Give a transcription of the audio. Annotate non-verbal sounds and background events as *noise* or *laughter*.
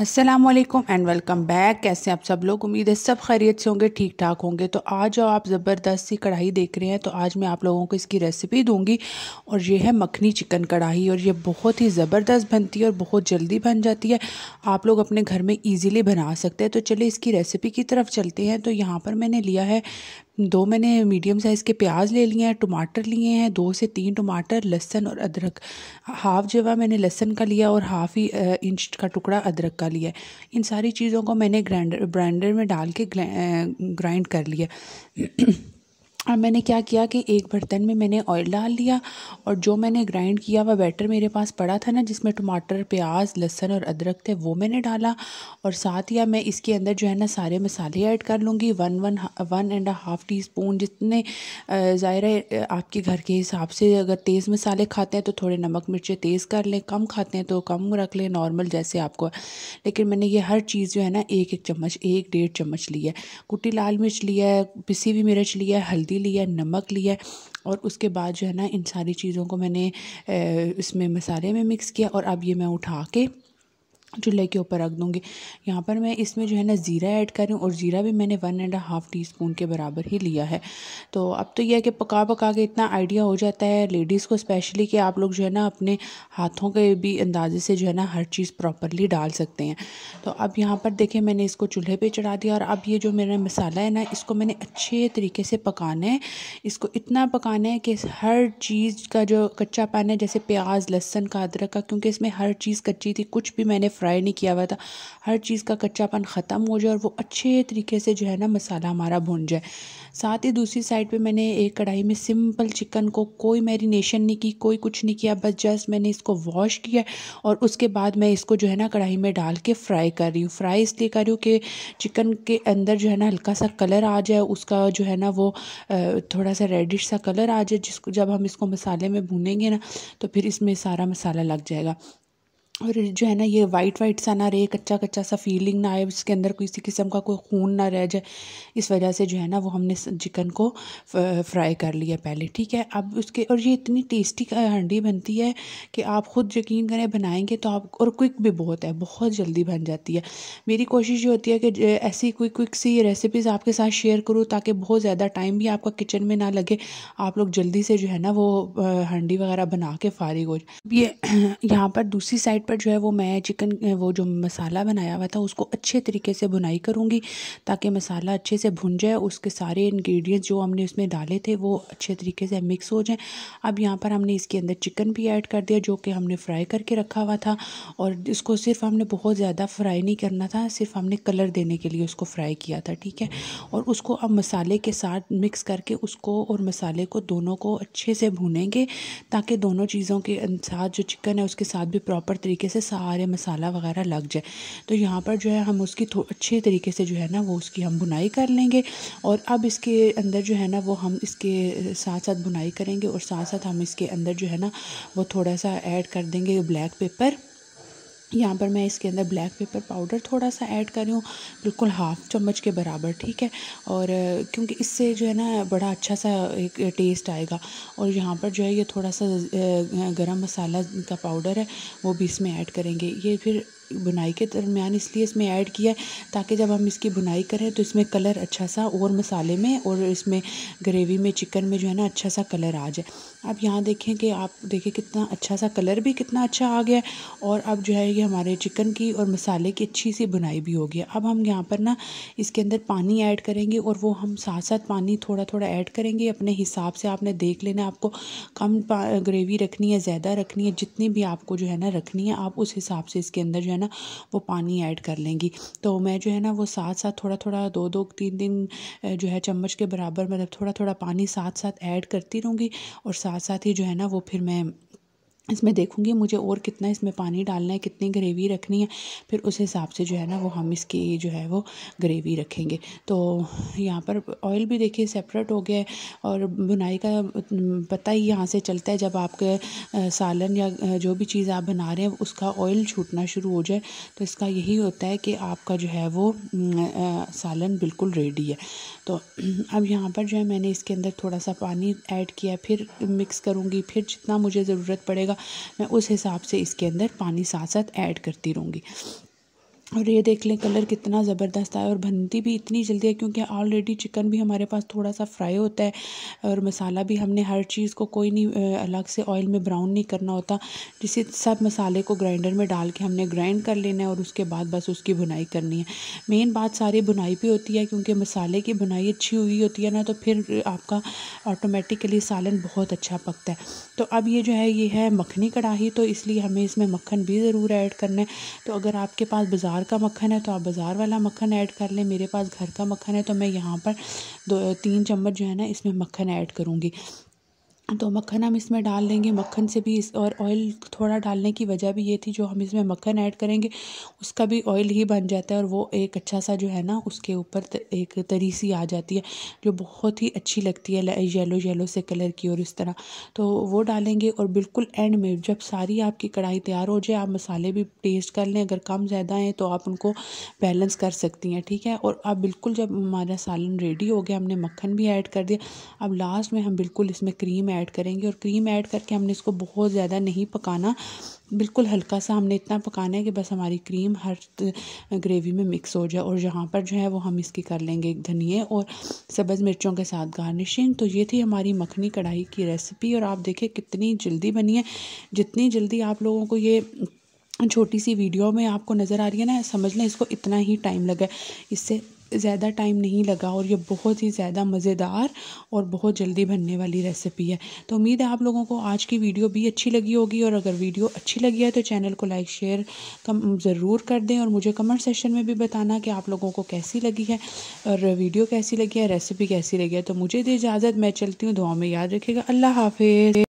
Aslam and welcome back कैसे आप सब लोग उम्मीद है सब खैरियत से होंगे ठीक ठाक होंगे तो आज जो आप ज़बरदस्त सी कढ़ाई देख रहे हैं तो आज मैं आप लोगों को इसकी रेसिपी दूंगी और ये है मखनी चिकन कढ़ाई और ये बहुत ही ज़बरदस्त बनती है और बहुत जल्दी बन जाती है आप लोग अपने घर में ईज़िली बना सकते हैं तो चलिए इसकी रेसिपी की तरफ चलते हैं तो यहाँ पर मैंने लिया है दो मैंने मीडियम साइज़ के प्याज ले लिए हैं टमाटर लिए हैं दो से तीन टमाटर लहसन और अदरक हाफ़ जवा मैंने लहसन का लिया और हाफ़ ही इंच का टुकड़ा अदरक का लिया इन सारी चीज़ों को मैंने ग्राइंडर ब्राइंडर में डाल के ग्राइंड कर लिया और मैंने क्या किया कि एक बर्तन में मैंने ऑयल डाल लिया और जो मैंने ग्राइंड किया हुआ बैटर मेरे पास पड़ा था ना जिसमें टमाटर प्याज लहसन और अदरक थे वो मैंने डाला और साथ ही मैं इसके अंदर जो है ना सारे मसाले ऐड कर लूँगी one one one and half teaspoon जितने ज़ाहिर है आपके घर के हिसाब से अगर तेज़ मसाले खाते हैं तो थोड़े नमक मिर्चें तेज़ कर लें कम खाते हैं तो कम रख लें नॉर्मल जैसे आपको लेकिन मैंने ये हर चीज़ जो है ना एक एक चम्मच एक डेढ़ चम्मच लिया है कुटी लाल मिर्च लिया है पिसी हुई मिर्च लिया है हल्दी हल्दी ली है नमक लिया है और उसके बाद जो है ना इन सारी चीज़ों को मैंने इसमें मसाले में मिक्स किया और अब ये मैं उठा के चूल्हे के ऊपर रख दूँगी यहाँ पर मैं इसमें जो है ना ज़ीरा ऐड करूँ और ज़ीरा भी मैंने one and half teaspoon के बराबर ही लिया है तो अब तो यह है कि पका पका के इतना आइडिया हो जाता है लेडीज़ को स्पेशली कि आप लोग जो है ना अपने हाथों के भी अंदाजे से जो है ना हर चीज़ प्रॉपरली डाल सकते हैं तो अब यहाँ पर देखें मैंने इसको चूल्हे पर चढ़ा दिया और अब ये जो मेरा मसाला है ना इसको मैंने अच्छे तरीके से पकाना है इसको इतना पकाना है कि हर चीज़ का जो कच्चा पान है जैसे प्याज लहसन का अदरक का क्योंकि इसमें हर चीज़ कच्ची थी कुछ भी मैंने फ्राई नहीं किया हुआ था हर चीज़ का कच्चापन ख़त्म हो जाए और वो अच्छे तरीके से जो है ना मसाला हमारा भुन जाए साथ ही दूसरी साइड पे मैंने एक कढ़ाई में सिंपल चिकन को कोई मैरिनेशन नहीं की कोई कुछ नहीं किया बस जस्ट मैंने इसको वॉश किया और उसके बाद मैं इसको जो है ना कढ़ाई में डाल के फ्राई कर रही हूँ फ्राई इसलिए कर रही हूँ कि चिकन के अंदर जो है ना हल्का सा कलर आ जाए उसका जो है ना वो थोड़ा सा रेडिश सा कलर आ जाए जिसको जब हम इसको मसाले में भूनेंगे ना तो फिर इसमें सारा मसाला लग जाएगा और जो है ना ये वाइट वाइट सा ना रहे कच्चा कच्चा सा फीलिंग ना आए इसके अंदर किसी किस्म का कोई खून ना रह जाए इस वजह से जो है ना वो हमने चिकन को फ्राई कर लिया पहले ठीक है अब उसके और ये इतनी टेस्टी हंडी बनती है कि आप खुद यकीन करें बनाएंगे तो आप और क्विक भी बहुत है बहुत जल्दी बन जाती है मेरी कोशिश ये होती है कि ऐसी क्विक क्विक सी रेसिपीज़ आपके साथ शेयर करूँ ताकि बहुत ज़्यादा टाइम भी आपका किचन में ना लगे आप लोग जल्दी से जो है ना वो हंडी वगैरह बना के फारिग हो जाए ये *clears throat* यहाँ पर दूसरी साइड साइड पर जो है वो मैं चिकन वो जो मसाला बनाया हुआ था उसको अच्छे तरीके से भुनाई करूँगी ताकि मसाला अच्छे से भुन जाए उसके सारे इन्ग्रीडियंट्स जो हमने उसमें डाले थे वो अच्छे तरीके से मिक्स हो जाएँ अब यहाँ पर हमने इसके अंदर चिकन भी ऐड कर दिया जो कि हमने फ्राई करके रखा हुआ था और इसको सिर्फ हमने बहुत ज़्यादा फ्राई नहीं करना था सिर्फ हमने कलर देने के लिए उसको फ्राई किया था ठीक है और उसको अब मसाले के साथ मिक्स करके उसको और मसाले को दोनों को अच्छे से भूनेंगे ताकि दोनों चीज़ों के साथ जो चिकन है उसके साथ भी प्रॉपर तरीके तरीके से सारे मसाला वगैरह लग जाए तो यहाँ पर जो है हम उसकी अच्छे तरीके से जो है ना वो उसकी हम बुनाई कर लेंगे और अब इसके अंदर जो है ना वो हम इसके साथ साथ बुनाई करेंगे और साथ साथ हम इसके अंदर जो है ना वो थोड़ा सा ऐड कर देंगे ब्लैक पेपर यहाँ पर मैं इसके अंदर ब्लैक पेपर पाउडर थोड़ा सा ऐड कर रही हूँ बिल्कुल हाफ़ चम्मच के बराबर ठीक है और क्योंकि इससे जो है ना बड़ा अच्छा सा एक टेस्ट आएगा और यहाँ पर जो है ये थोड़ा सा गरम मसाला का पाउडर है वो भी इसमें ऐड करेंगे ये फिर बुनाई के दरमियान इसलिए इसमें ऐड किया है ताकि जब हम इसकी बुनाई करें तो इसमें कलर अच्छा सा और मसाले में और इसमें ग्रेवी में चिकन में जो है ना अच्छा सा कलर आ जाए अब यहाँ देखें कि आप देखें कितना अच्छा सा कलर भी कितना अच्छा आ गया और अब जो है ये हमारे चिकन की और मसाले की अच्छी सी बुनाई भी हो अब हम यहाँ पर ना इसके अंदर पानी ऐड करेंगे और वो हम साथ साथ पानी थोड़ा थोड़ा ऐड करेंगे अपने हिसाब से आपने देख लेना आपको कम ग्रेवी रखनी है ज़्यादा रखनी है जितनी भी आपको जो है ना रखनी है आप उस हिसाब से इसके अंदर जो है है ना वो पानी ऐड कर लेंगी तो मैं जो है ना वो साथ साथ थोड़ा थोड़ा दो दो तीन तीन जो है चम्मच के बराबर मतलब थोड़ा थोड़ा पानी साथ साथ ऐड करती रहूँगी और साथ साथ ही जो है ना वो फिर मैं इसमें देखूंगी मुझे और कितना इसमें पानी डालना है कितनी ग्रेवी रखनी है फिर उस हिसाब से जो है ना वो हम इसकी जो है वो ग्रेवी रखेंगे तो यहाँ पर ऑयल भी देखिए सेपरेट हो गया है और बुनाई का पता ही यहाँ से चलता है जब आपके सालन या जो भी चीज़ आप बना रहे हैं उसका ऑयल छूटना शुरू हो जाए तो इसका यही होता है कि आपका जो है वो सालन बिल्कुल रेडी है तो *clears throat* अब यहाँ पर जो है मैंने इसके अंदर थोड़ा सा पानी ऐड किया फिर मिक्स करूँगी फिर जितना मुझे ज़रूरत पड़ेगा मैं उस हिसाब से इसके अंदर पानी साथ साथ ऐड करती रहूँगी और ये देख लें कलर कितना ज़बरदस्त आया और बनती भी इतनी जल्दी है क्योंकि ऑलरेडी चिकन भी हमारे पास थोड़ा सा फ्राई होता है और मसाला भी हमने हर चीज़ को कोई नहीं अलग से ऑयल में ब्राउन नहीं करना होता जिसे सब मसाले को ग्राइंडर में डाल के हमने ग्राइंड कर लेना है और उसके बाद बस उसकी बुनाई करनी है मेन बात सारी बुनाई पर होती है क्योंकि मसाले की बुनाई अच्छी हुई होती है ना तो फिर आपका ऑटोमेटिकली सालन बहुत अच्छा पकता है तो अब ये जो है ये है मखनी कढ़ाही तो इसलिए हमें इसमें मक्खन भी ज़रूर ऐड करना है तो अगर आपके पास बाज़ार घर का मक्खन है तो आप बाज़ार वाला मक्खन ऐड कर लें मेरे पास घर का मक्खन है तो मैं यहाँ पर दो तीन चम्मच जो है ना इसमें मक्खन ऐड करूँगी तो मक्खन हम इसमें डाल देंगे मक्खन से भी इस और ऑयल थोड़ा डालने की वजह भी ये थी जो हम इसमें मक्खन ऐड करेंगे उसका भी ऑयल ही बन जाता है और वो एक अच्छा सा जो है ना उसके ऊपर एक तरी सी आ जाती है जो बहुत ही अच्छी लगती है येलो येलो से कलर की और इस तरह तो वो डालेंगे और बिल्कुल एंड में जब सारी आपकी कढ़ाई तैयार हो जाए आप मसाले भी टेस्ट कर लें अगर कम ज़्यादा हैं तो आप उनको बैलेंस कर सकती हैं ठीक है और आप बिल्कुल जब हमारा सालन रेडी हो गया हमने मक्खन भी ऐड कर दिया अब लास्ट में हम बिल्कुल इसमें क्रीम ऐड करेंगे और क्रीम ऐड करके हमने इसको बहुत ज़्यादा नहीं पकाना बिल्कुल हल्का सा हमने इतना पकाना है कि बस हमारी क्रीम हर ग्रेवी में मिक्स हो जाए और यहाँ पर जो है वो हम इसकी कर लेंगे धनिए और सब्ज़ मिर्चों के साथ गार्निशिंग तो ये थी हमारी मखनी कढ़ाई की रेसिपी और आप देखें कितनी जल्दी बनी है जितनी जल्दी आप लोगों को ये छोटी सी वीडियो में आपको नज़र आ रही है ना समझ लें इसको इतना ही टाइम लगा इससे ज़्यादा टाइम नहीं लगा और ये बहुत ही ज़्यादा मज़ेदार और बहुत जल्दी बनने वाली रेसिपी है तो उम्मीद है आप लोगों को आज की वीडियो भी अच्छी लगी होगी और अगर वीडियो अच्छी लगी है तो चैनल को लाइक शेयर कम ज़रूर कर दें और मुझे कमेंट सेशन में भी बताना कि आप लोगों को कैसी लगी है और वीडियो कैसी लगी है रेसिपी कैसी लगी है तो मुझे दे इजाज़त मैं चलती हूँ दुआ में याद रखेगा अल्लाह हाफिज़